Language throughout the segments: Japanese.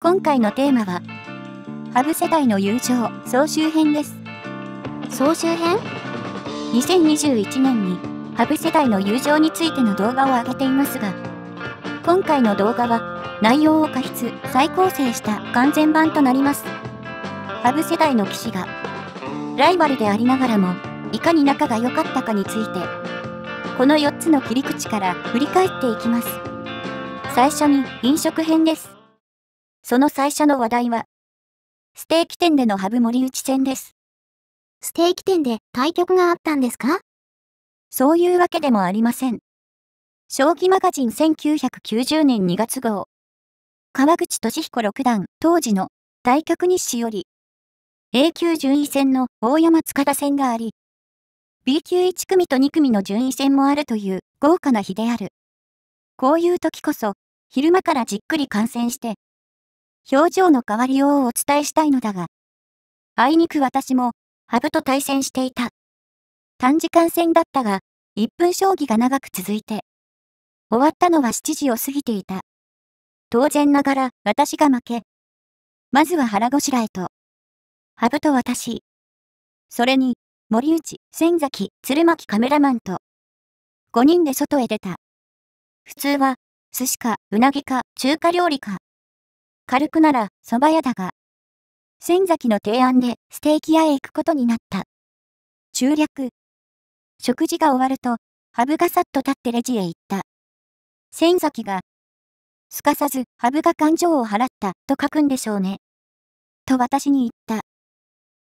今回のテーマは、ハブ世代の友情総集編です。総集編 ?2021 年にハブ世代の友情についての動画を上げていますが、今回の動画は内容を過失、再構成した完全版となります。ハブ世代の騎士が、ライバルでありながらも、いかに仲が良かったかについて、この4つの切り口から振り返っていきます。最初に飲食編です。その最初の話題は、ステーキ店でのハブ森内戦です。ステーキ店で対局があったんですかそういうわけでもありません。将棋マガジン1990年2月号。川口俊彦六段当時の対局日誌より、A 級順位戦の大山塚田戦があり、B 級1組と2組の順位戦もあるという豪華な日である。こういう時こそ、昼間からじっくり観戦して、表情の変わりようをお伝えしたいのだが、あいにく私も、ハブと対戦していた。短時間戦だったが、1分将棋が長く続いて、終わったのは7時を過ぎていた。当然ながら、私が負け。まずは腹ごしらえと、ハブと私。それに、森内、千崎、鶴巻カメラマンと、5人で外へ出た。普通は、寿司か、うなぎか、中華料理か、軽くなら、蕎麦屋だが。仙崎の提案で、ステーキ屋へ行くことになった。中略。食事が終わると、ハブがさっと立ってレジへ行った。仙崎が、すかさず、ハブが感情を払った、と書くんでしょうね。と私に言った。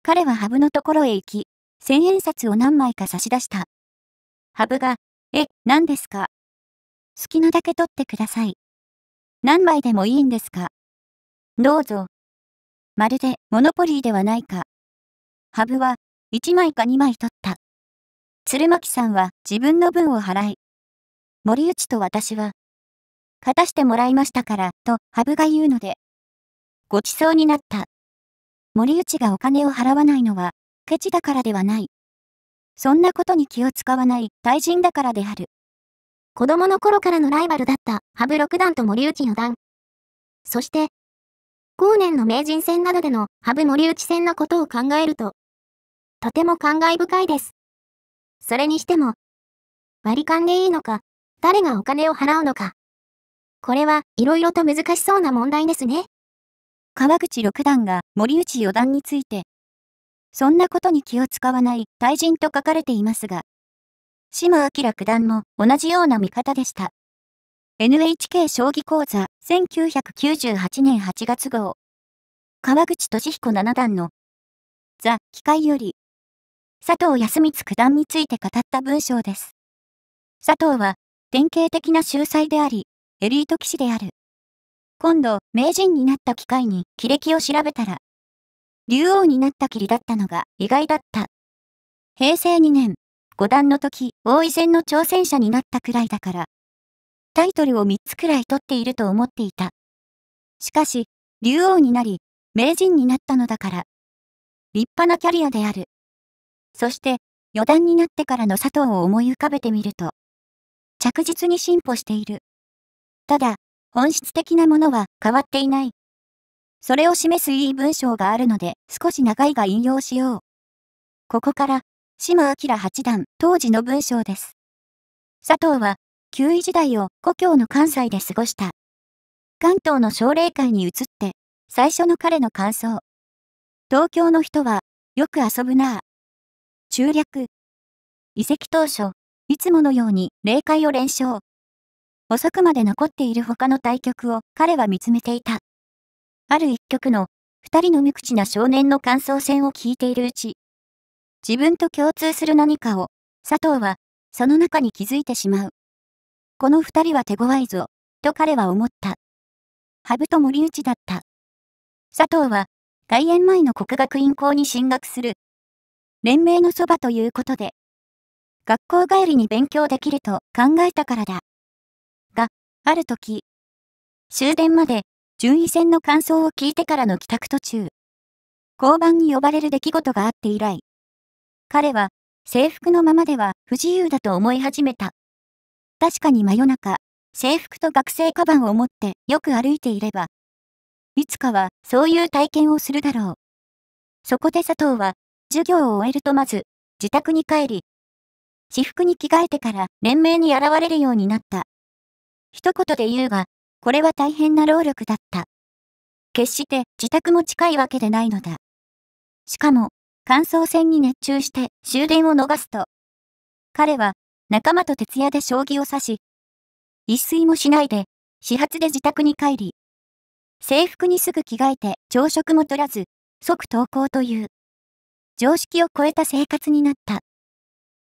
彼はハブのところへ行き、千円札を何枚か差し出した。ハブが、え、何ですか好きなだけ取ってください。何枚でもいいんですかどうぞ。まるでモノポリーではないか。ハブは1枚か2枚取った。鶴巻さんは自分の分を払い。森内と私は、勝たしてもらいましたから、とハブが言うので、ごちそうになった。森内がお金を払わないのは、ケチだからではない。そんなことに気を使わない大人だからである。子供の頃からのライバルだった、羽生六段と森内四段。そして、後年の名人戦などでの羽生森内戦のことを考えると、とても感慨深いです。それにしても、割り勘でいいのか、誰がお金を払うのか。これはいろいろと難しそうな問題ですね。川口六段が森内四段について、そんなことに気を使わない大人と書かれていますが、島明九段も同じような見方でした。NHK 将棋講座1998年8月号。川口俊彦七段のザ・機械より佐藤康光九段について語った文章です。佐藤は典型的な秀才であり、エリート騎士である。今度、名人になった機会に履歴を調べたら、竜王になったきりだったのが意外だった。平成2年、五段の時、王位戦の挑戦者になったくらいだから、タイトルを3つくらい取っていると思っていた。しかし、竜王になり、名人になったのだから。立派なキャリアである。そして、四段になってからの佐藤を思い浮かべてみると、着実に進歩している。ただ、本質的なものは変わっていない。それを示すいい文章があるので、少し長いが引用しよう。ここから、島明八段当時の文章です。佐藤は、9位時代を故郷の関西で過ごした。関東の奨励会に移って、最初の彼の感想。東京の人は、よく遊ぶなぁ。中略。移籍当初、いつものように霊界を連勝。遅くまで残っている他の対局を彼は見つめていた。ある一局の二人の無口な少年の感想戦を聞いているうち、自分と共通する何かを、佐藤は、その中に気づいてしまう。この二人は手強いぞ、と彼は思った。羽生と森内だった。佐藤は、外苑前の国学院校に進学する。連盟のそばということで、学校帰りに勉強できると考えたからだ。が、ある時、終電まで順位戦の感想を聞いてからの帰宅途中、交番に呼ばれる出来事があって以来、彼は制服のままでは不自由だと思い始めた。確かに真夜中、制服と学生カバンを持ってよく歩いていれば、いつかはそういう体験をするだろう。そこで佐藤は、授業を終えるとまず、自宅に帰り、私服に着替えてから連盟に現れるようになった。一言で言うが、これは大変な労力だった。決して自宅も近いわけでないのだ。しかも、乾燥船に熱中して終電を逃すと、彼は仲間と徹夜で将棋を指し、一睡もしないで、始発で自宅に帰り、制服にすぐ着替えて朝食も取らず、即登校という、常識を超えた生活になった。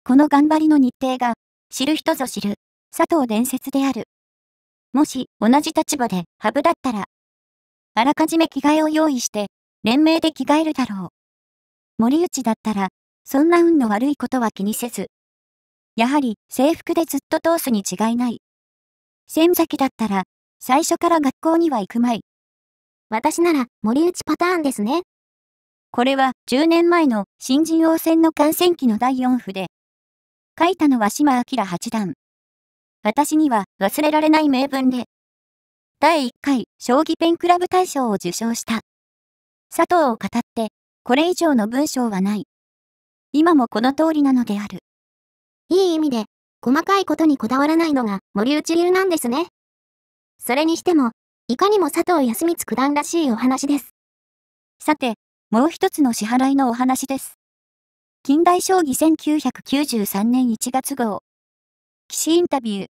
この頑張りの日程が、知る人ぞ知る、佐藤伝説である。もし、同じ立場で、ハブだったら、あらかじめ着替えを用意して、連名で着替えるだろう。森内だったら、そんな運の悪いことは気にせず、やはり制服でずっと通すに違いない。先崎だったら、最初から学校には行くまい。私なら森内パターンですね。これは10年前の新人王戦の観戦期の第4譜で、書いたのは島明八段。私には忘れられない名文で、第1回将棋ペンクラブ大賞を受賞した。佐藤を語って、これ以上の文章はない。今もこの通りなのである。いい意味で、細かいことにこだわらないのが森内流なんですね。それにしても、いかにも佐藤康光九段らしいお話です。さて、もう一つの支払いのお話です。近代将棋1993年1月号。騎士インタビュー。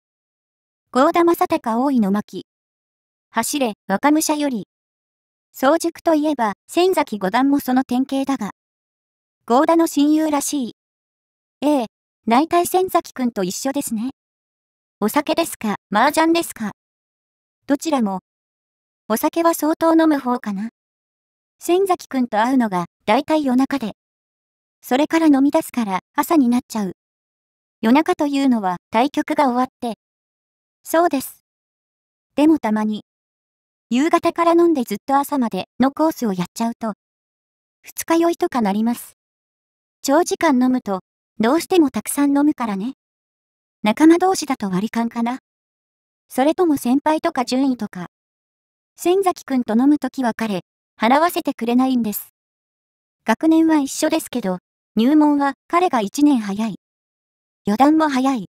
郷田正隆大井の巻。走れ、若武者より。早熟といえば、千崎五段もその典型だが。郷田の親友らしい。ええ、大体千崎くんと一緒ですね。お酒ですか、麻雀ですか。どちらも。お酒は相当飲む方かな。千崎くんと会うのが、だいたい夜中で。それから飲み出すから朝になっちゃう。夜中というのは対局が終わって。そうです。でもたまに。夕方から飲んでずっと朝までのコースをやっちゃうと。二日酔いとかなります。長時間飲むとどうしてもたくさん飲むからね。仲間同士だと割り勘かな。それとも先輩とか順位とか。千崎くんと飲むときは彼、払わせてくれないんです。学年は一緒ですけど、入門は彼が1年早い。余談も早い。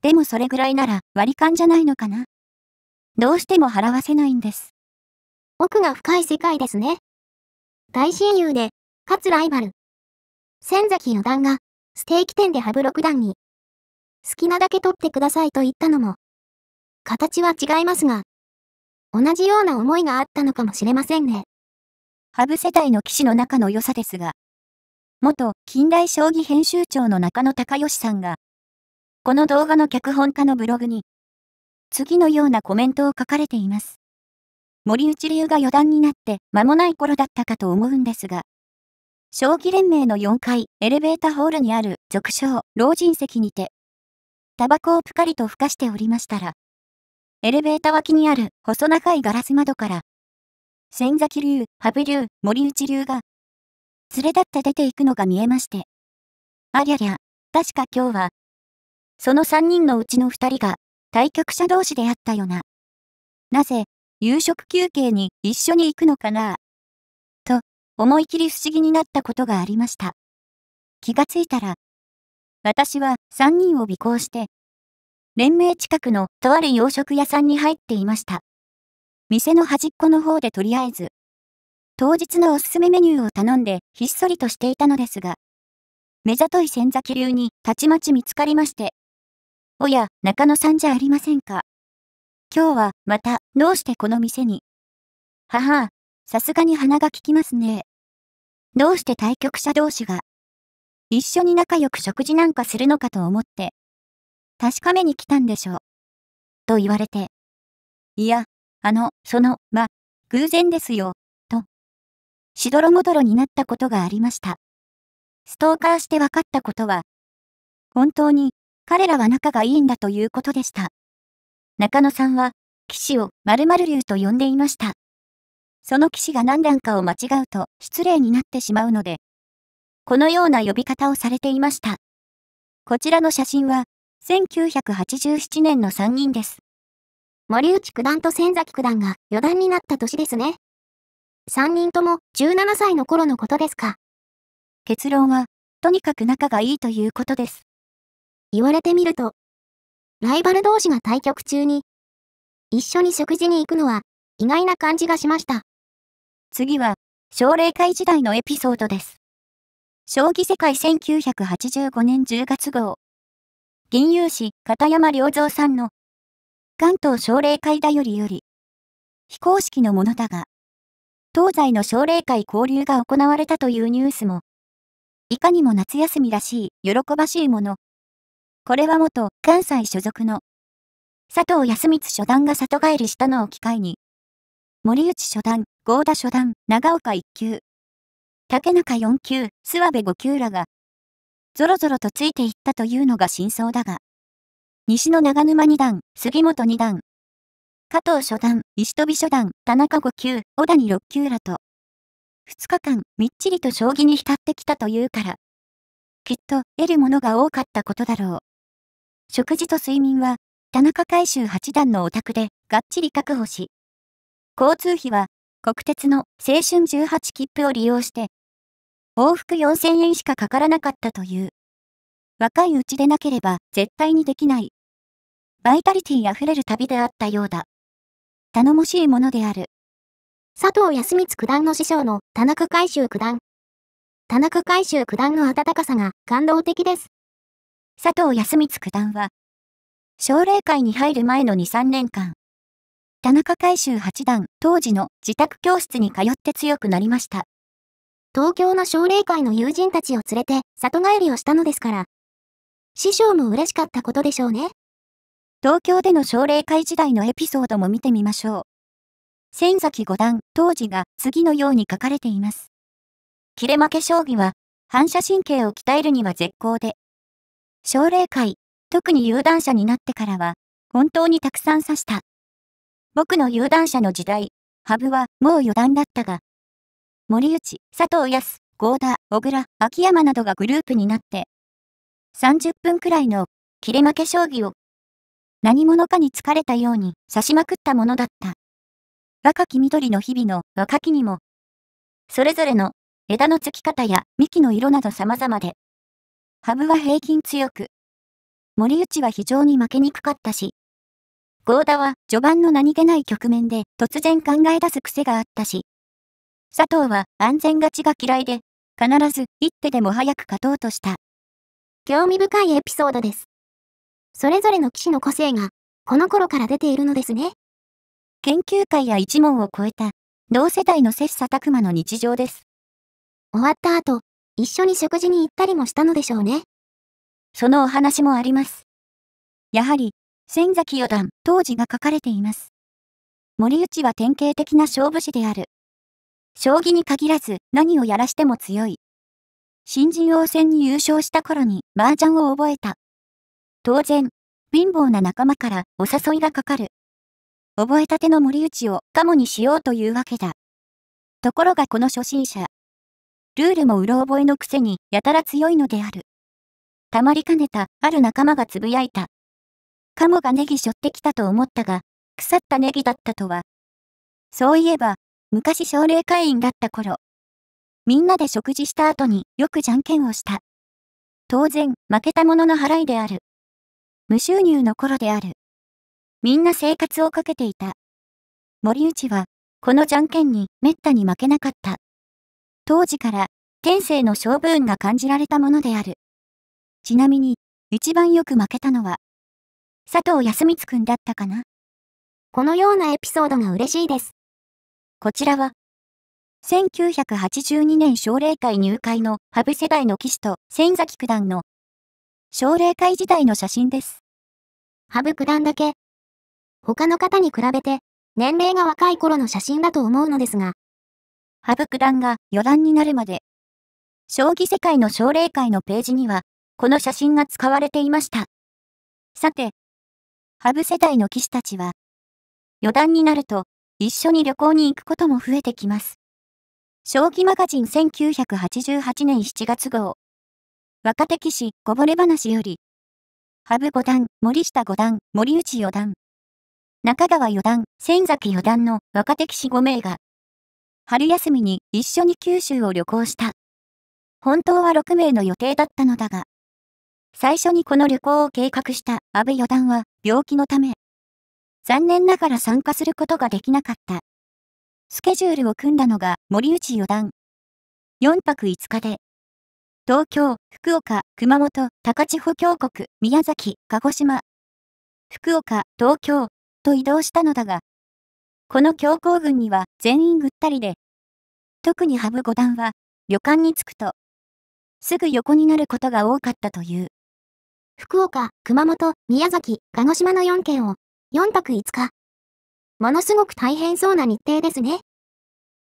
でもそれぐらいなら割り勘じゃないのかな。どうしても払わせないんです。奥が深い世界ですね。大親友で、かつライバル。千崎余段がステーキ店で羽生六段に、好きなだけ取ってくださいと言ったのも、形は違いますが、同じような思いがあったのかもしれませんね。羽生世代の棋士の中の良さですが、元近代将棋編集長の中野隆義さんが、この動画の脚本家のブログに、次のようなコメントを書かれています。森内流が四段になって間もない頃だったかと思うんですが、将棋連盟の4階、エレベーターホールにある、俗称、老人席にて、タバコをぷかりと吹かしておりましたら、エレベーター脇にある、細長いガラス窓から、千崎流、羽生流、森内流が、連れ立って出ていくのが見えまして。ありゃりゃ、確か今日は、その3人のうちの2人が、対局者同士であったよな。なぜ、夕食休憩に一緒に行くのかな思い切り不思議になったことがありました。気がついたら、私は3人を尾行して、連盟近くのとある洋食屋さんに入っていました。店の端っこの方でとりあえず、当日のおすすめメニューを頼んでひっそりとしていたのですが、目ざとい千崎流にたちまち見つかりまして、おや、中野さんじゃありませんか。今日はまたどうしてこの店に。ははさすがに鼻が利きますね。どうして対局者同士が、一緒に仲良く食事なんかするのかと思って、確かめに来たんでしょう。と言われて、いや、あの、その、ま、偶然ですよ、と、しどろもどろになったことがありました。ストーカーして分かったことは、本当に彼らは仲がいいんだということでした。中野さんは、騎士を〇〇竜と呼んでいました。その騎士が何段かを間違うと失礼になってしまうので、このような呼び方をされていました。こちらの写真は、1987年の3人です。森内九段と千崎九段が四段になった年ですね。3人とも17歳の頃のことですか。結論は、とにかく仲がいいということです。言われてみると、ライバル同士が対局中に、一緒に食事に行くのは意外な感じがしました。次は、奨励会時代のエピソードです。将棋世界1985年10月号。銀融紙、片山良三さんの、関東奨励会だよりより、非公式のものだが、東西の奨励会交流が行われたというニュースも、いかにも夏休みらしい、喜ばしいもの。これは元関西所属の佐藤康光初段が里帰りしたのを機会に、森内初段、合田初段、長岡1級。竹中4級、諏訪部5級らが、ぞろぞろとついていったというのが真相だが、西の長沼2段、杉本2段、加藤初段、石飛初段、田中5級、小谷6級らと、2日間、みっちりと将棋に浸ってきたというから、きっと得るものが多かったことだろう。食事と睡眠は、田中海舟八段のお宅で、がっちり確保し、交通費は国鉄の青春18切符を利用して、往復4000円しかかからなかったという。若いうちでなければ絶対にできない。バイタリティ溢れる旅であったようだ。頼もしいものである。佐藤康光九段の師匠の田中海舟九段。田中海舟九段の温かさが感動的です。佐藤康光九段は、奨励会に入る前の2、3年間、田中海舟八段、当時の自宅教室に通って強くなりました。東京の奨励会の友人たちを連れて里帰りをしたのですから。師匠も嬉しかったことでしょうね。東京での奨励会時代のエピソードも見てみましょう。千崎五段、当時が次のように書かれています。切れ負け将棋は、反射神経を鍛えるには絶好で。奨励会、特に有段者になってからは、本当にたくさん指した僕の有段者の時代、羽生はもう余談だったが、森内、佐藤康、郷田、小倉、秋山などがグループになって、30分くらいの切れ負け将棋を、何者かに疲れたように刺しまくったものだった。若き緑の日々の若きにも、それぞれの枝のつき方や幹の色など様々で、羽生は平均強く、森内は非常に負けにくかったし、ゴーダは序盤の何気ない局面で突然考え出す癖があったし、佐藤は安全勝ちが嫌いで、必ず一手でも早く勝とうとした。興味深いエピソードです。それぞれの騎士の個性が、この頃から出ているのですね。研究会や一問を超えた、同世代の切磋琢磨の日常です。終わった後、一緒に食事に行ったりもしたのでしょうね。そのお話もあります。やはり、仙崎四段、当時が書かれています。森内は典型的な勝負師である。将棋に限らず何をやらしても強い。新人王戦に優勝した頃に麻雀を覚えた。当然、貧乏な仲間からお誘いがかかる。覚えたての森内をカモにしようというわけだ。ところがこの初心者。ルールもうろ覚えのくせにやたら強いのである。たまりかねたある仲間がつぶやいた。カモがネギしょってきたと思ったが、腐ったネギだったとは。そういえば、昔奨励会員だった頃。みんなで食事した後によくじゃんけんをした。当然、負けた者の払いである。無収入の頃である。みんな生活をかけていた。森内は、このじゃんけんにめったに負けなかった。当時から、天性の勝負運が感じられたものである。ちなみに、一番よく負けたのは、佐藤康光くんだったかなこのようなエピソードが嬉しいです。こちらは、1982年奨励会入会のハブ世代の騎士と千崎九段の奨励会時代の写真です。ハブ九段だけ、他の方に比べて年齢が若い頃の写真だと思うのですが、ハブ九段が四段になるまで、将棋世界の奨励会のページには、この写真が使われていました。さて、ハブ世代の騎士たちは、余談になると、一緒に旅行に行くことも増えてきます。将棋マガジン1988年7月号。若手騎士、こぼれ話より、ハブ五段、森下五段、森内四段、中川四段、千崎四段の若手騎士5名が、春休みに一緒に九州を旅行した。本当は6名の予定だったのだが、最初にこの旅行を計画した阿部四段は病気のため、残念ながら参加することができなかった。スケジュールを組んだのが森内四段。4泊5日で、東京、福岡、熊本、高千穂峡谷、宮崎、鹿児島、福岡、東京、と移動したのだが、この強行軍には全員ぐったりで、特に羽生五段は旅館に着くと、すぐ横になることが多かったという。福岡、熊本、宮崎、鹿児島の4県を、4泊5日。ものすごく大変そうな日程ですね。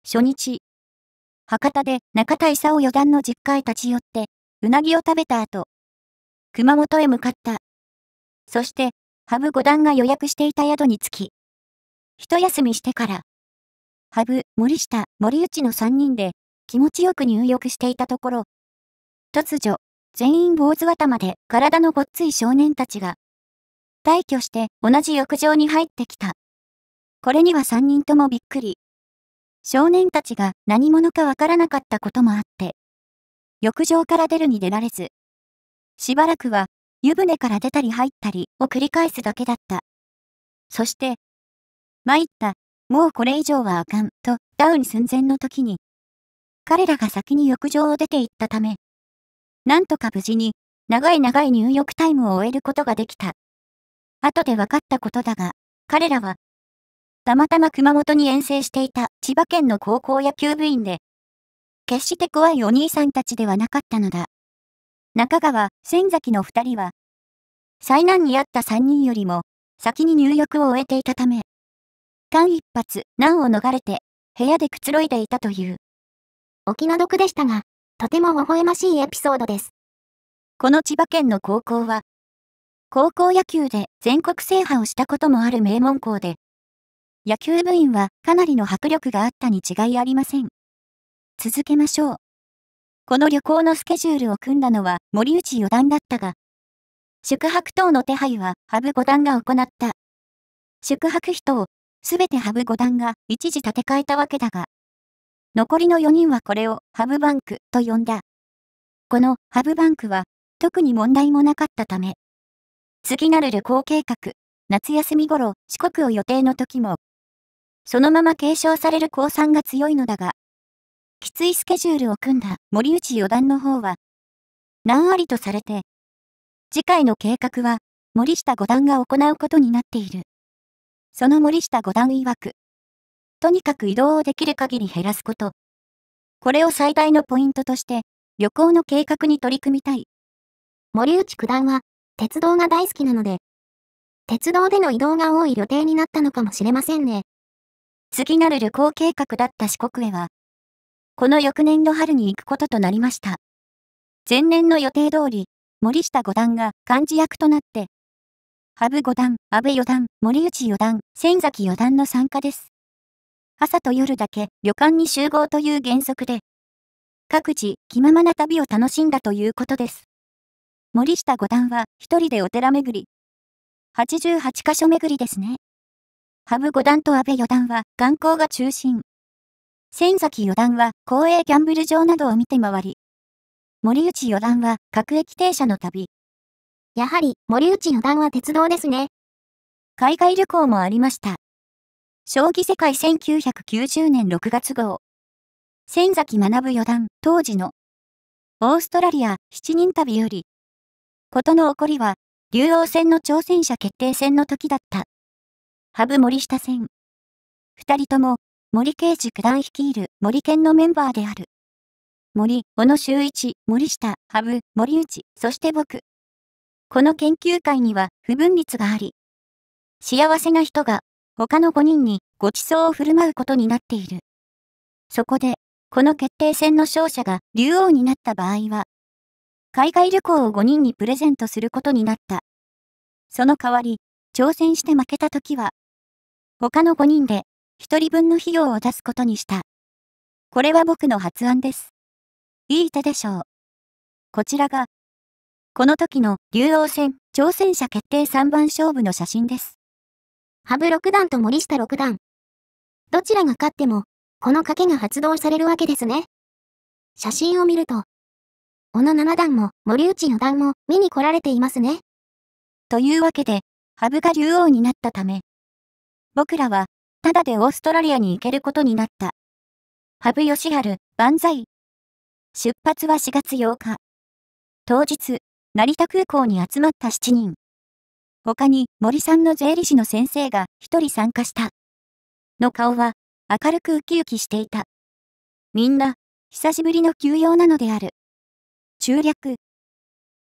初日。博多で中田勲四段の実家へ立ち寄って、うなぎを食べた後、熊本へ向かった。そして、羽生五段が予約していた宿に着き、一休みしてから、羽生、森下、森内の3人で気持ちよく入浴していたところ、突如、全員坊主頭で体のごっつい少年たちが、退去して同じ浴場に入ってきた。これには三人ともびっくり。少年たちが何者かわからなかったこともあって、浴場から出るに出られず、しばらくは湯船から出たり入ったりを繰り返すだけだった。そして、参った、もうこれ以上はあかんとダウン寸前の時に、彼らが先に浴場を出て行ったため、なんとか無事に、長い長い入浴タイムを終えることができた。後で分かったことだが、彼らは、たまたま熊本に遠征していた千葉県の高校野球部員で、決して怖いお兄さんたちではなかったのだ。中川、仙崎の二人は、災難に遭った三人よりも、先に入浴を終えていたため、間一髪、難を逃れて、部屋でくつろいでいたという。お気の毒でしたが、とても微笑ましいエピソードです。この千葉県の高校は、高校野球で全国制覇をしたこともある名門校で、野球部員はかなりの迫力があったに違いありません。続けましょう。この旅行のスケジュールを組んだのは森内四段だったが、宿泊等の手配は羽生五段が行った。宿泊費等、すべて羽生五段が一時立て替えたわけだが、残りの4人はこれをハブバンクと呼んだ。このハブバンクは特に問題もなかったため、次なる旅行計画、夏休み頃四国を予定の時も、そのまま継承される降参が強いのだが、きついスケジュールを組んだ森内四段の方は、何ありとされて、次回の計画は森下五段が行うことになっている。その森下五段曰く、とにかく移動をできる限り減らすこと。これを最大のポイントとして、旅行の計画に取り組みたい。森内九段は、鉄道が大好きなので、鉄道での移動が多い予定になったのかもしれませんね。次なる旅行計画だった四国へは、この翌年の春に行くこととなりました。前年の予定通り、森下五段が漢字役となって、羽生五段、安部四段、森内四段、千崎四段の参加です。朝と夜だけ旅館に集合という原則で、各自気ままな旅を楽しんだということです。森下五段は一人でお寺巡り。88カ所巡りですね。羽生五段と安倍四段は眼光が中心。千崎四段は公営ギャンブル場などを見て回り。森内四段は各駅停車の旅。やはり森内四段は鉄道ですね。海外旅行もありました。将棋世界1990年6月号。千崎学四段、当時の、オーストラリア7人旅より、ことの起こりは、竜王戦の挑戦者決定戦の時だった。羽生森下戦。二人とも、森刑事九段率いる森県のメンバーである。森、小野修一、森下、羽生、森内、そして僕。この研究会には不分率があり、幸せな人が他の5人にご馳走を振る舞うことになっている。そこで、この決定戦の勝者が竜王になった場合は、海外旅行を5人にプレゼントすることになった。その代わり、挑戦して負けた時は、他の5人で1人分の費用を出すことにした。これは僕の発案です。いい手でしょう。こちらが、この時の竜王戦挑戦者決定3番勝負の写真です。羽生六段と森下六段。どちらが勝っても、この賭けが発動されるわけですね。写真を見ると、小野七段も森内四段も見に来られていますね。というわけで、羽生が竜王になったため、僕らは、ただでオーストラリアに行けることになった。羽生吉原、万歳。出発は4月8日。当日、成田空港に集まった7人。他に森さんの税理士の先生が一人参加した。の顔は明るくウキウキしていた。みんな、久しぶりの休養なのである。中略。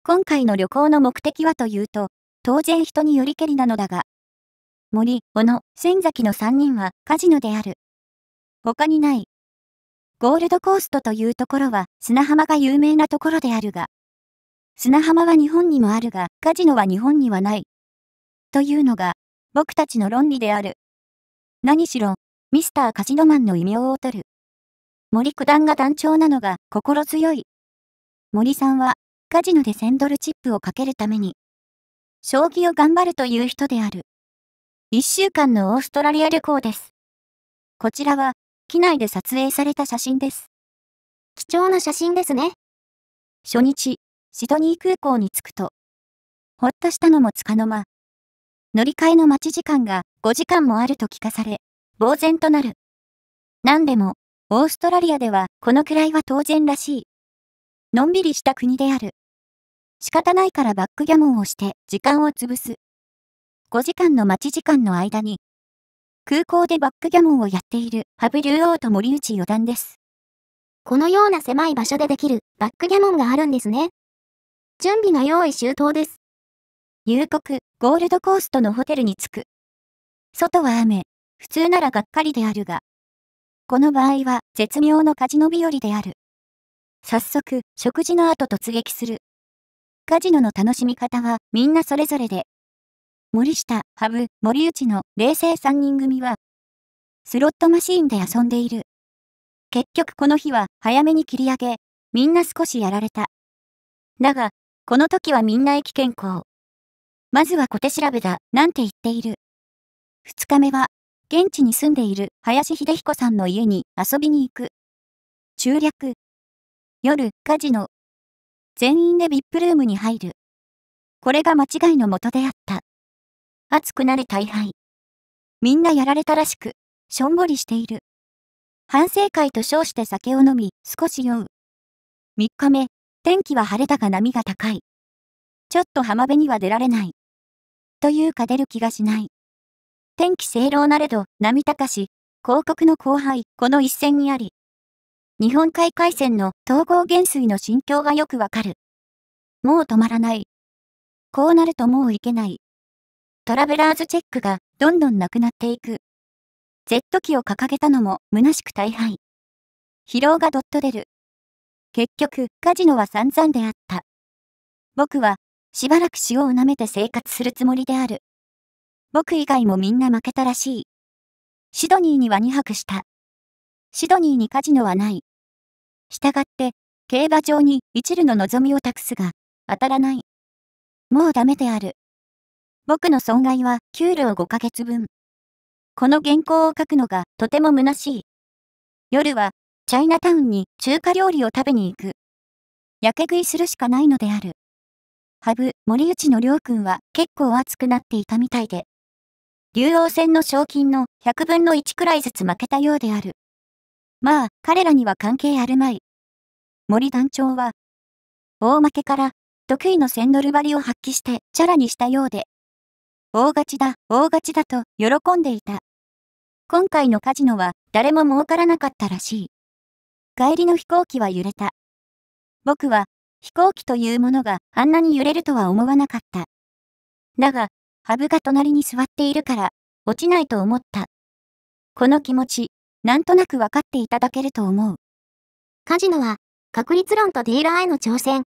今回の旅行の目的はというと、当然人によりけりなのだが、森、小野、仙崎の3人はカジノである。他にない。ゴールドコーストというところは砂浜が有名なところであるが、砂浜は日本にもあるが、カジノは日本にはない。というのが、僕たちの論理である。何しろ、ミスターカジノマンの異名を取る。森九段が団長なのが心強い。森さんは、カジノで1000ドルチップをかけるために、将棋を頑張るという人である。1週間のオーストラリア旅行です。こちらは、機内で撮影された写真です。貴重な写真ですね。初日、シドニー空港に着くと、ほっとしたのもつかの間、乗り換えの待ち時間が5時間もあると聞かされ、呆然となる。何でも、オーストラリアではこのくらいは当然らしい。のんびりした国である。仕方ないからバックギャモンをして時間を潰す。5時間の待ち時間の間に、空港でバックギャモンをやっているュ生竜王と森内四段です。このような狭い場所でできるバックギャモンがあるんですね。準備が用意周到です。入国、ゴールドコーストのホテルに着く。外は雨、普通ならがっかりであるが、この場合は絶妙のカジノ日和である。早速、食事の後突撃する。カジノの楽しみ方はみんなそれぞれで。森下、羽生、森内の冷静3人組は、スロットマシーンで遊んでいる。結局この日は早めに切り上げ、みんな少しやられた。だが、この時はみんな駅健康。まずは小手調べだ、なんて言っている。二日目は、現地に住んでいる林秀彦さんの家に遊びに行く。中略。夜、カジノ。全員で VIP ルームに入る。これが間違いのもとであった。暑くなる大敗。みんなやられたらしく、しょんぼりしている。反省会と称して酒を飲み、少し酔う。三日目、天気は晴れたが波が高い。ちょっと浜辺には出られない。というか出る気がしない。天気正論なれど、波高し、広告の後輩、この一戦にあり。日本海海戦の統合減衰の心境がよくわかる。もう止まらない。こうなるともういけない。トラベラーズチェックがどんどんなくなっていく。Z 機を掲げたのも虚しく大敗。疲労がどっと出る。結局、カジノは散々であった。僕はしばらく塩を舐めて生活するつもりである。僕以外もみんな負けたらしい。シドニーには2泊した。シドニーにカジノはない。したがって、競馬場に一縷の望みを託すが、当たらない。もうダメである。僕の損害は給料5ヶ月分。この原稿を書くのがとても虚しい。夜はチャイナタウンに中華料理を食べに行く。焼け食いするしかないのである。羽生、森内の両君は結構熱くなっていたみたいで、竜王戦の賞金の100分の1くらいずつ負けたようである。まあ、彼らには関係あるまい。森団長は、大負けから、得意の千ドル張りを発揮してチャラにしたようで、大勝ちだ、大勝ちだと喜んでいた。今回のカジノは誰も儲からなかったらしい。帰りの飛行機は揺れた。僕は飛行機というものがあんなに揺れるとは思わなかった。だが、ハブが隣に座っているから、落ちないと思った。この気持ち、なんとなくわかっていただけると思う。カジノは、確率論とディーラーへの挑戦。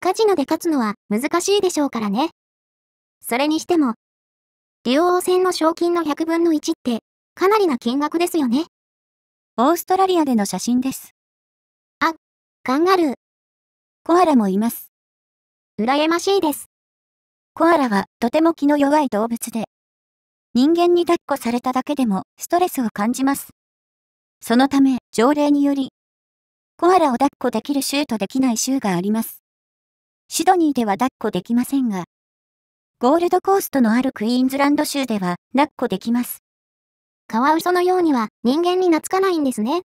カジノで勝つのは難しいでしょうからね。それにしても、竜王戦の賞金の100分の1って、かなりな金額ですよね。オーストラリアでの写真です。あ、カンガルー。コアラもいます。羨ましいです。コアラはとても気の弱い動物で、人間に抱っこされただけでもストレスを感じます。そのため、条例により、コアラを抱っこできる州とできない州があります。シドニーでは抱っこできませんが、ゴールドコーストのあるクイーンズランド州では抱っこできます。カワウソのようには人間に懐かないんですね。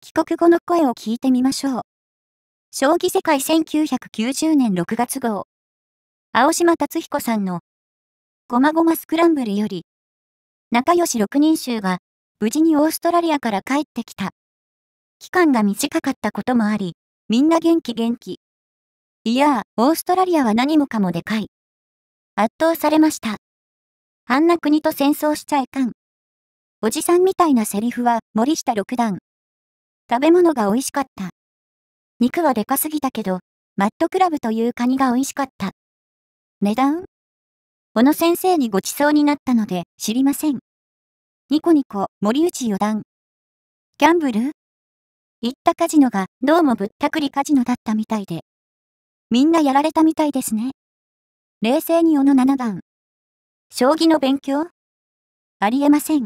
帰国後の声を聞いてみましょう。将棋世界1990年6月号。青島達彦さんの、ごまごまスクランブルより、仲良し6人衆が、無事にオーストラリアから帰ってきた。期間が短かったこともあり、みんな元気元気。いやー、オーストラリアは何もかもでかい。圧倒されました。あんな国と戦争しちゃいかん。おじさんみたいなセリフは森下六段。食べ物が美味しかった。肉はでかすぎたけど、マットクラブというカニが美味しかった。値段小野先生にご馳走になったので知りません。ニコニコ森内四段。ギャンブル行ったカジノがどうもぶったくりカジノだったみたいで。みんなやられたみたいですね。冷静に小野七段。将棋の勉強ありえません。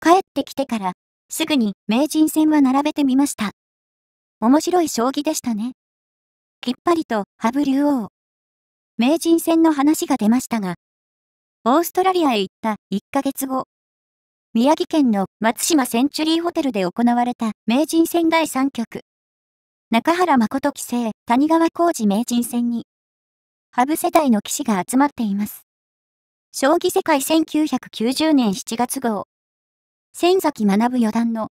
帰ってきてから、すぐに名人戦は並べてみました。面白い将棋でしたね。きっぱりと羽生竜王。名人戦の話が出ましたが、オーストラリアへ行った1ヶ月後、宮城県の松島センチュリーホテルで行われた名人戦第3局。中原誠棋聖、谷川浩二名人戦に、羽生世代の棋士が集まっています。将棋世界1990年7月号。千崎学四段の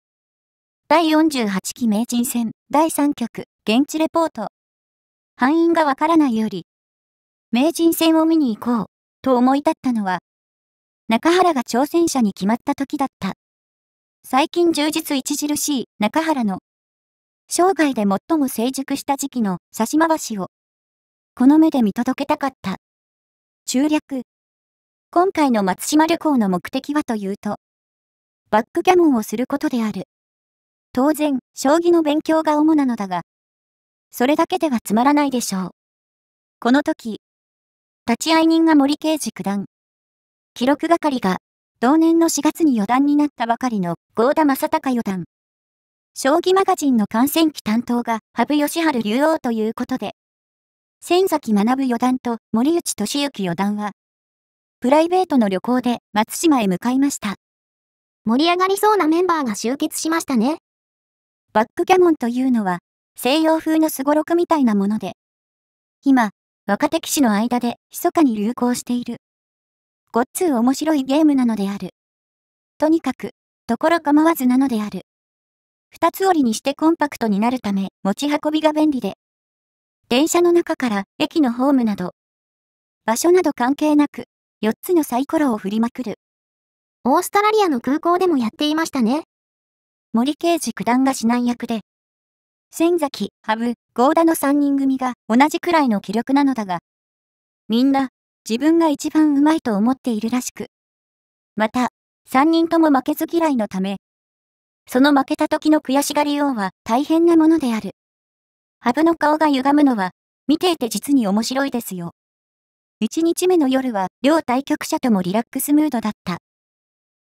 第48期名人戦第3局現地レポート。敗因がわからないより、名人戦を見に行こうと思い立ったのは、中原が挑戦者に決まった時だった。最近充実著しい中原の、生涯で最も成熟した時期の差し回しを、この目で見届けたかった。中略。今回の松島旅行の目的はというと、バックギャモンをすることである。当然、将棋の勉強が主なのだが、それだけではつまらないでしょう。この時、立会人が森刑事九段。記録係が、同年の4月に四段になったばかりの郷田正隆四段。将棋マガジンの観戦記担当が羽生善治竜王ということで、千崎学四段と森内俊之四段は、プライベートの旅行で松島へ向かいました。盛り上がりそうなメンバーが集結しましたね。バックキャモンというのは、西洋風のすごろくみたいなもので、今、若手騎士の間で密かに流行している。ごっつー面白いゲームなのである。とにかく、ところ構わずなのである。二つ折りにしてコンパクトになるため持ち運びが便利で、電車の中から駅のホームなど、場所など関係なく、4つのサイコロを振りまくる。オーストラリアの空港でもやっていましたね。森刑事九段が指南役で、先崎、羽生、合田の3人組が同じくらいの気力なのだが、みんな、自分が一番うまいと思っているらしく。また、3人とも負けず嫌いのため、その負けた時の悔しがりようは大変なものである。羽生の顔が歪むのは、見ていて実に面白いですよ。1日目の夜は両対局者ともリラックスムードだった。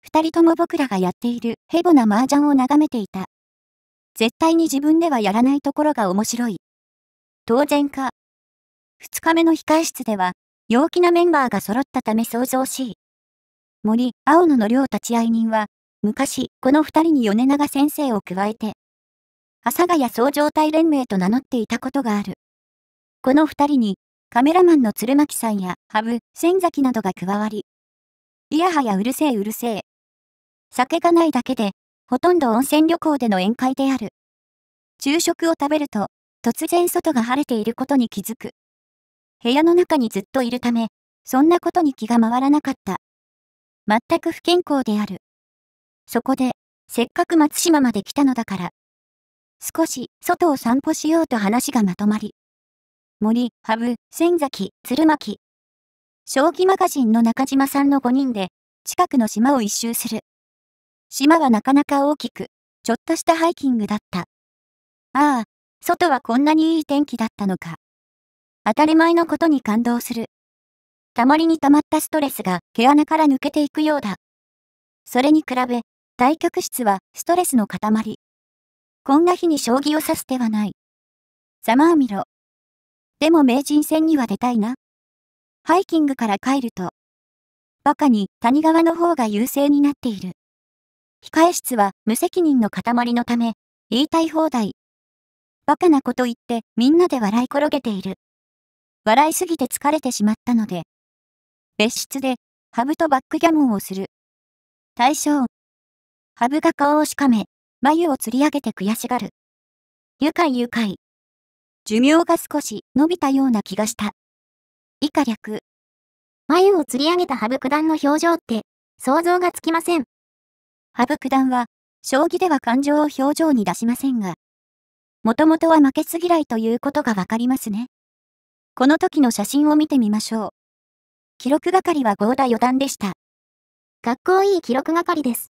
二人とも僕らがやっているヘボな麻雀を眺めていた。絶対に自分ではやらないところが面白い。当然か。二日目の控え室では、陽気なメンバーが揃ったため騒々しい。森、青野の両立会人は、昔、この二人に米長先生を加えて、阿佐ヶ谷総状態連盟と名乗っていたことがある。この二人に、カメラマンの鶴巻さんや、ハブ、千崎などが加わり、いやはやうるせえうるせえ、酒がないだけで、ほとんど温泉旅行での宴会である。昼食を食べると、突然外が晴れていることに気づく。部屋の中にずっといるため、そんなことに気が回らなかった。全く不健康である。そこで、せっかく松島まで来たのだから。少し外を散歩しようと話がまとまり。森、羽生、仙崎、鶴巻。将棋マガジンの中島さんの5人で、近くの島を一周する。島はなかなか大きく、ちょっとしたハイキングだった。ああ、外はこんなにいい天気だったのか。当たり前のことに感動する。たまりに溜まったストレスが毛穴から抜けていくようだ。それに比べ、対局室はストレスの塊。こんな日に将棋を指す手はない。ざまあみろ。でも名人戦には出たいな。ハイキングから帰ると、バカに谷川の方が優勢になっている。控え室は無責任の塊のため、言いたい放題。バカなこと言ってみんなで笑い転げている。笑いすぎて疲れてしまったので、別室でハブとバックギャモンをする。対象。ハブが顔をしかめ、眉を釣り上げて悔しがる。愉快愉快。寿命が少し伸びたような気がした。以下略。眉を釣り上げたハブ九段の表情って想像がつきません。羽生九段は、将棋では感情を表情に出しませんが、もともとは負けず嫌いということがわかりますね。この時の写真を見てみましょう。記録係は合田四段でした。かっこいい記録係です。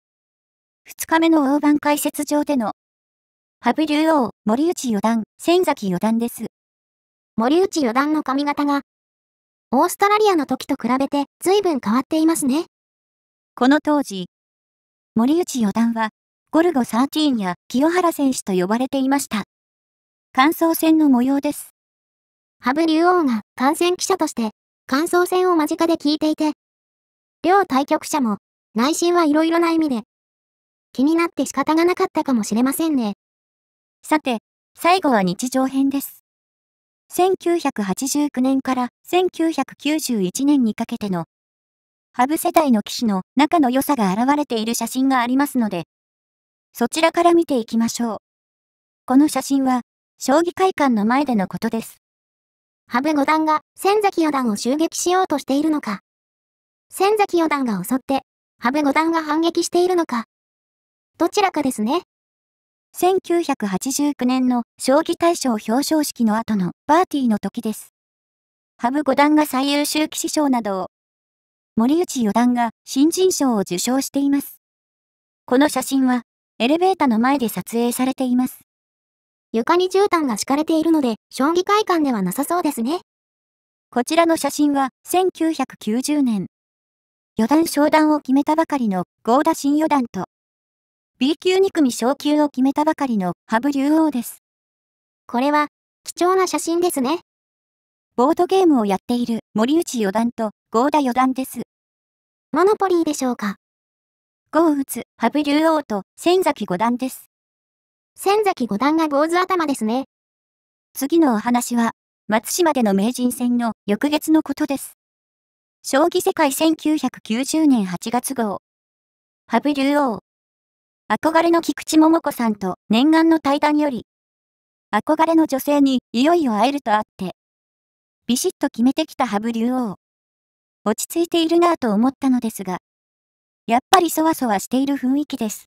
2日目の大盤解説上での、羽生竜王、森内四段、千崎四段です。森内四段の髪型が、オーストラリアの時と比べて随分変わっていますね。この当時、森内四段は、ゴルゴ13や清原選手と呼ばれていました。感想戦の模様です。羽生竜王が観戦記者として、感想戦を間近で聞いていて、両対局者も、内心はいろいろな意味で、気になって仕方がなかったかもしれませんね。さて、最後は日常編です。1989年から1991年にかけての羽生世代の騎士の仲の良さが現れている写真がありますので、そちらから見ていきましょう。この写真は、将棋会館の前でのことです。羽生五段が千崎四段を襲撃しようとしているのか、千崎四段が襲って、羽生五段が反撃しているのか、どちらかですね。1989年の将棋大賞表彰式の後のパーティーの時です。羽生五段が最優秀棋士賞などを森内四段が新人賞を受賞しています。この写真は、エレベーターの前で撮影されています。床に絨毯が敷かれているので、将棋会館ではなさそうですね。こちらの写真は、1990年。四段昇段を決めたばかりの郷田新四段と、B 級2組昇級を決めたばかりの羽生竜王です。これは、貴重な写真ですね。ボードゲームをやっている森内四段と郷田四段です。モノポリーでしょうか豪打、つ、羽生竜王と千崎五段です。千崎五段が坊主頭ですね。次のお話は、松島での名人戦の翌月のことです。将棋世界1990年8月号。羽生竜王。憧れの菊池桃子さんと念願の対談より、憧れの女性にいよいよ会えるとあって、ビシッと決めてきた羽生竜王。落ち着いているなぁと思ったのですが、やっぱりそわそわしている雰囲気です。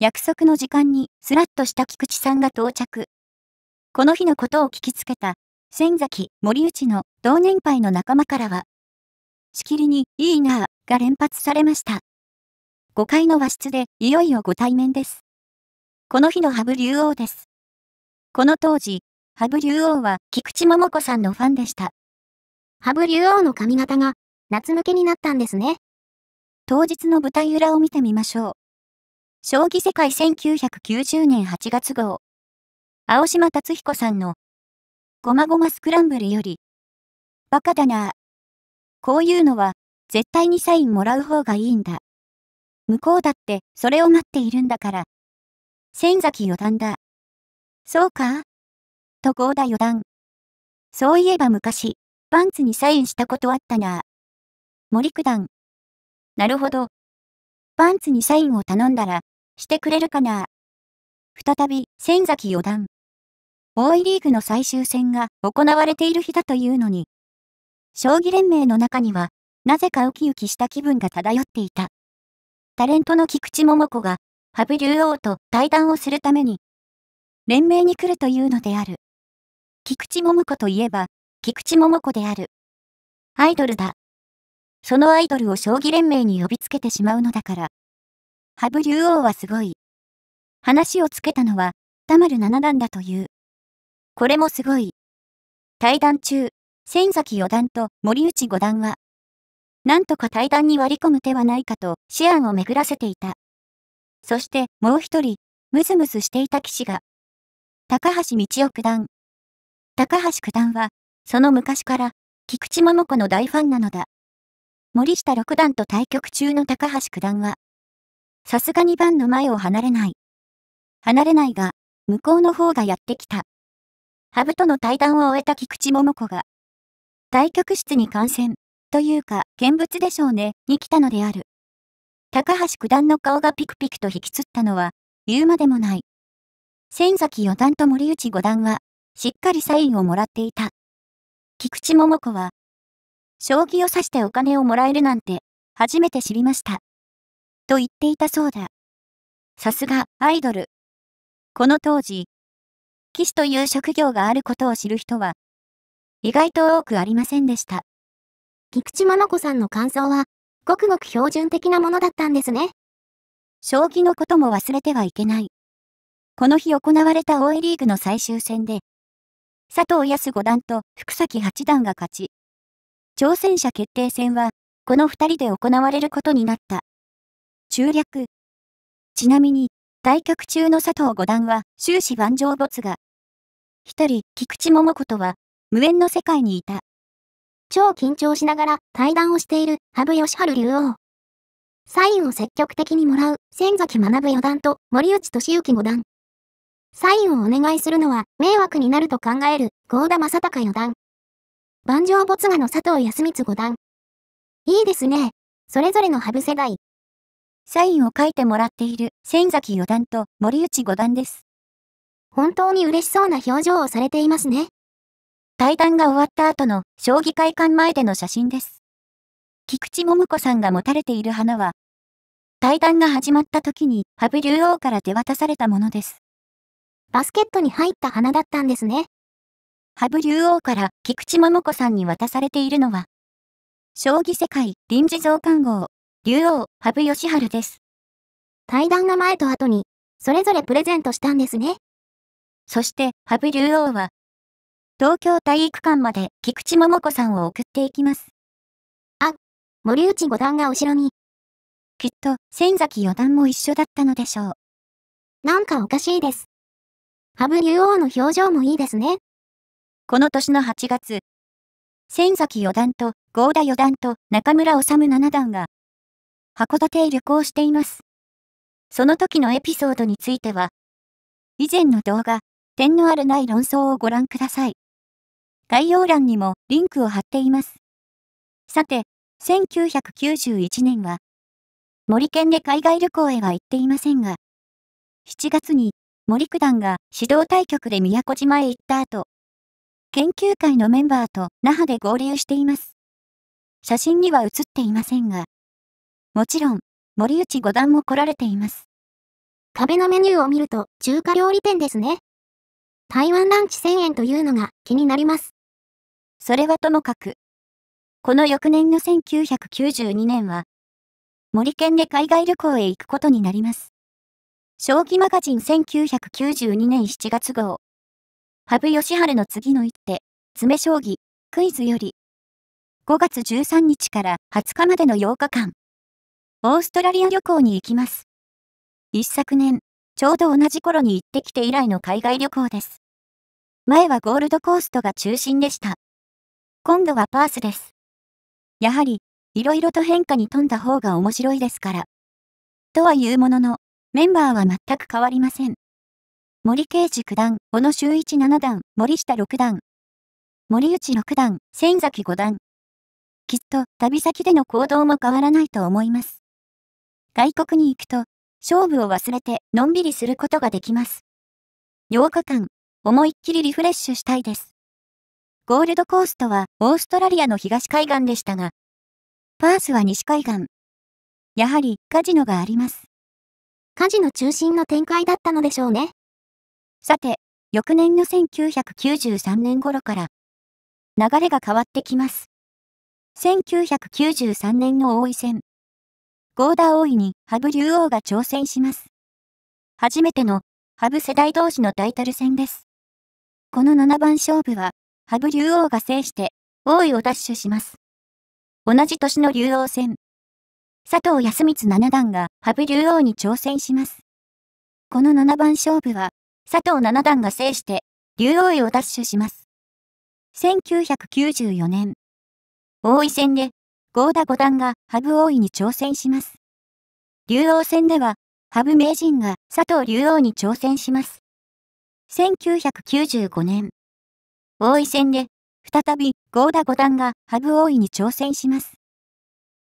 約束の時間にスラッとした菊池さんが到着。この日のことを聞きつけた、仙崎、森内の同年配の仲間からは、しきりにいいなぁが連発されました。5階の和室でいよいよご対面です。この日の羽生竜王です。この当時、羽生竜王は菊池桃子さんのファンでした。羽生竜王の髪型が夏向けになったんですね。当日の舞台裏を見てみましょう。将棋世界1990年8月号。青島達彦さんの、ごまごまスクランブルより、バカだなこういうのは、絶対にサインもらう方がいいんだ。向こうだって、それを待っているんだから。千崎四段だ。そうかと合田四段。そういえば昔、パンツにサインしたことあったな。森九段。なるほど。パンツにサインを頼んだら、してくれるかな。再び、千崎四段。大井リーグの最終戦が行われている日だというのに、将棋連盟の中には、なぜかウキウキした気分が漂っていた。タレントの菊池桃子が、羽生竜王と対談をするために、連盟に来るというのである。菊池桃子といえば、菊池桃子である。アイドルだ。そのアイドルを将棋連盟に呼びつけてしまうのだから。羽生竜王はすごい。話をつけたのは、田丸七段だという。これもすごい。対談中、千崎四段と森内五段は、なんとか対談に割り込む手はないかと、思案を巡らせていた。そして、もう一人、ムズムズしていた騎士が、高橋道夫九段。高橋九段は、その昔から、菊池桃子の大ファンなのだ。森下六段と対局中の高橋九段は、さすがに番の前を離れない。離れないが、向こうの方がやってきた。ハブとの対談を終えた菊池桃子が、対局室に観戦、というか、見物でしょうね、に来たのである。高橋九段の顔がピクピクと引きつったのは、言うまでもない。千崎四段と森内五段は、しっかりサインをもらっていた。菊池桃子は、将棋を指してお金をもらえるなんて、初めて知りました。と言っていたそうだ。さすが、アイドル。この当時、騎士という職業があることを知る人は、意外と多くありませんでした。菊池桃子さんの感想は、ごくごく標準的なものだったんですね。将棋のことも忘れてはいけない。この日行われた大井リーグの最終戦で、佐藤康五段と福崎八段が勝ち。挑戦者決定戦は、この二人で行われることになった。中略。ちなみに、対局中の佐藤五段は終始盤上没が。一人、菊池桃子とは、無縁の世界にいた。超緊張しながら対談をしている羽生善治竜王。サインを積極的にもらう、千崎学四段と森内俊之五段。サインをお願いするのは迷惑になると考える、合田正隆四段。万丈没画の佐藤康光五段。いいですね。それぞれのハブ世代。サインを書いてもらっている千崎四段と森内五段です。本当に嬉しそうな表情をされていますね。対談が終わった後の将棋会館前での写真です。菊池桃子さんが持たれている花は、対談が始まった時に羽生竜王から手渡されたものです。バスケットに入った花だったんですね。羽生竜王から菊池桃子さんに渡されているのは、将棋世界臨時増刊号、竜王羽生善治です。対談が前と後に、それぞれプレゼントしたんですね。そして羽生竜王は、東京体育館まで菊池桃子さんを送っていきます。あ、森内五段が後ろに。きっと、千崎四段も一緒だったのでしょう。なんかおかしいです。羽生竜王の表情もいいですね。この年の8月、千崎四段と郷田四段と中村治七段が函館へ旅行しています。その時のエピソードについては、以前の動画、点のあるない論争をご覧ください。概要欄にもリンクを貼っています。さて、1991年は、森県で海外旅行へは行っていませんが、7月に森九段が指導対局で宮古島へ行った後、研究会のメンバーと那覇で合流しています。写真には写っていませんが、もちろん、森内五段も来られています。壁のメニューを見ると、中華料理店ですね。台湾ランチ1000円というのが気になります。それはともかく、この翌年の1992年は、森県で海外旅行へ行くことになります。将棋マガジン1992年7月号。羽生善治の次の一手、詰将棋、クイズより。5月13日から20日までの8日間。オーストラリア旅行に行きます。一昨年、ちょうど同じ頃に行ってきて以来の海外旅行です。前はゴールドコーストが中心でした。今度はパースです。やはり、いろいろと変化に富んだ方が面白いですから。とは言うものの、メンバーは全く変わりません。森啓二九段、小野修一七段、森下六段、森内六段、千崎五段。きっと旅先での行動も変わらないと思います。外国に行くと、勝負を忘れてのんびりすることができます。8日間、思いっきりリフレッシュしたいです。ゴールドコーストはオーストラリアの東海岸でしたが、パースは西海岸。やはりカジノがあります。火事の中心の展開だったのでしょうね。さて、翌年の1993年頃から、流れが変わってきます。1993年の王位戦。ゴーダ王位に羽生竜王が挑戦します。初めての羽生世代同士のタイトル戦です。この7番勝負は、羽生竜王が制して、王位を奪取します。同じ年の竜王戦。佐藤康光七段が羽生竜王に挑戦します。この七番勝負は、佐藤七段が制して、竜王位を奪取します。1994年、王位戦で、郷田五段が羽生王位に挑戦します。竜王戦では、羽生名人が佐藤竜王に挑戦します。1995年、王位戦で、再び郷田五段が羽生王位に挑戦します。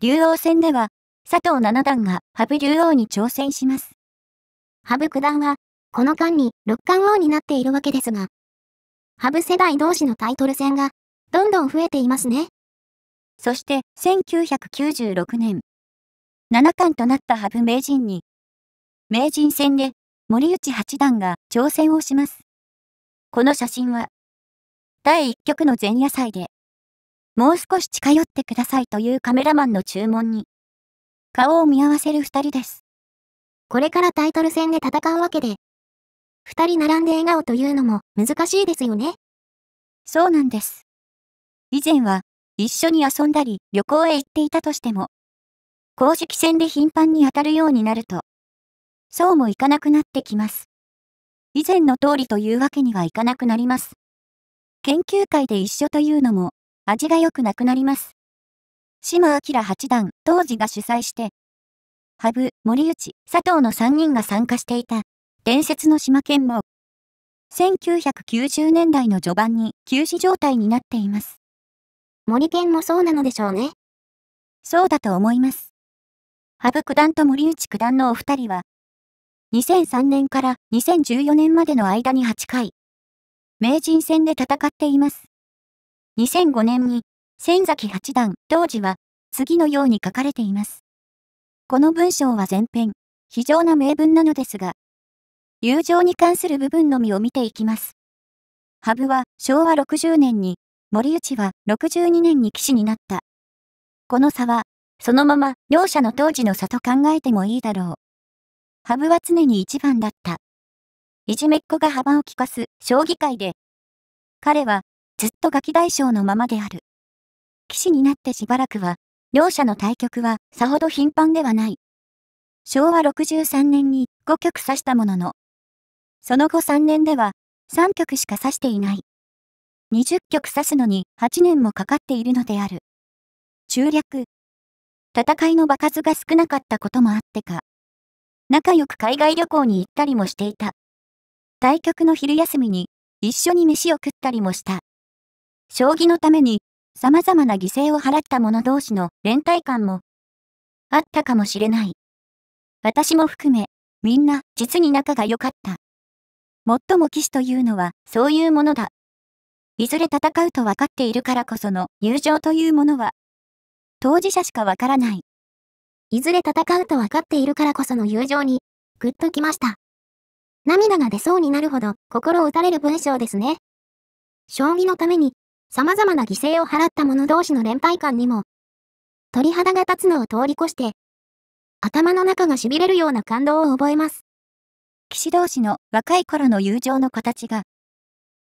竜王戦では、佐藤七段が羽生竜王に挑戦します。羽生九段は、この間に六冠王になっているわけですが、羽生世代同士のタイトル戦が、どんどん増えていますね。そして、1996年、七冠となった羽生名人に、名人戦で森内八段が挑戦をします。この写真は、第1局の前夜祭で、もう少し近寄ってくださいというカメラマンの注文に、顔を見合わせる二人です。これからタイトル戦で戦うわけで、二人並んで笑顔というのも難しいですよね。そうなんです。以前は、一緒に遊んだり旅行へ行っていたとしても、公式戦で頻繁に当たるようになると、そうもいかなくなってきます。以前の通りというわけにはいかなくなります。研究会で一緒というのも、味が良くなくなります。島明八段、当時が主催して、羽生、森内、佐藤の3人が参加していた、伝説の島剣も、1990年代の序盤に休止状態になっています。森剣もそうなのでしょうね。そうだと思います。羽生九段と森内九段のお二人は、2003年から2014年までの間に8回、名人戦で戦っています。2005年に千崎八段、当時は、次のように書かれています。この文章は前編、非常な名文なのですが、友情に関する部分のみを見ていきます。ハブは昭和60年に、森内は62年に騎士になった。この差は、そのまま両者の当時の差と考えてもいいだろう。羽生は常に一番だった。いじめっ子が幅を利かす将棋界で、彼はずっとガキ大将のままである。棋士になってしばらくは、両者の対局はさほど頻繁ではない。昭和63年に5局指したものの、その後3年では3局しか指していない。20局指すのに8年もかかっているのである。中略。戦いの場数が少なかったこともあってか、仲良く海外旅行に行ったりもしていた。対局の昼休みに一緒に飯を食ったりもした。将棋のために様々な犠牲を払った者同士の連帯感もあったかもしれない。私も含め、みんな実に仲が良かった。最も騎士というのはそういうものだ。いずれ戦うと分かっているからこその友情というものは、当事者しか分からない。いずれ戦うと分かっているからこその友情に、ぐっときました。涙が出そうになるほど心を打たれる文章ですね。将棋のために様々な犠牲を払った者同士の連帯感にも、鳥肌が立つのを通り越して、頭の中が痺れるような感動を覚えます。騎士同士の若い頃の友情の形が、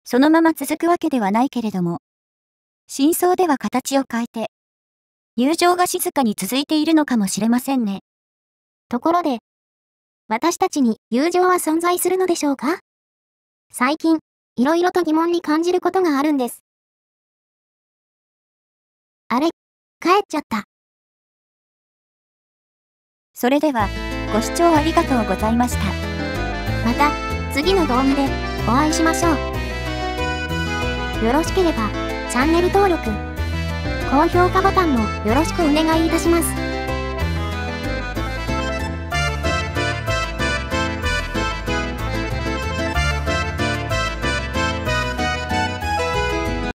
そのまま続くわけではないけれども、真相では形を変えて、友情が静かに続いているのかもしれませんね。ところで、私たちに友情は存在するのでしょうか最近、いろいろと疑問に感じることがあるんです。あれ、帰っちゃった。それでは、ご視聴ありがとうございました。また、次の動画でお会いしましょう。よろしければ、チャンネル登録、高評価ボタンもよろしくお願いいたします。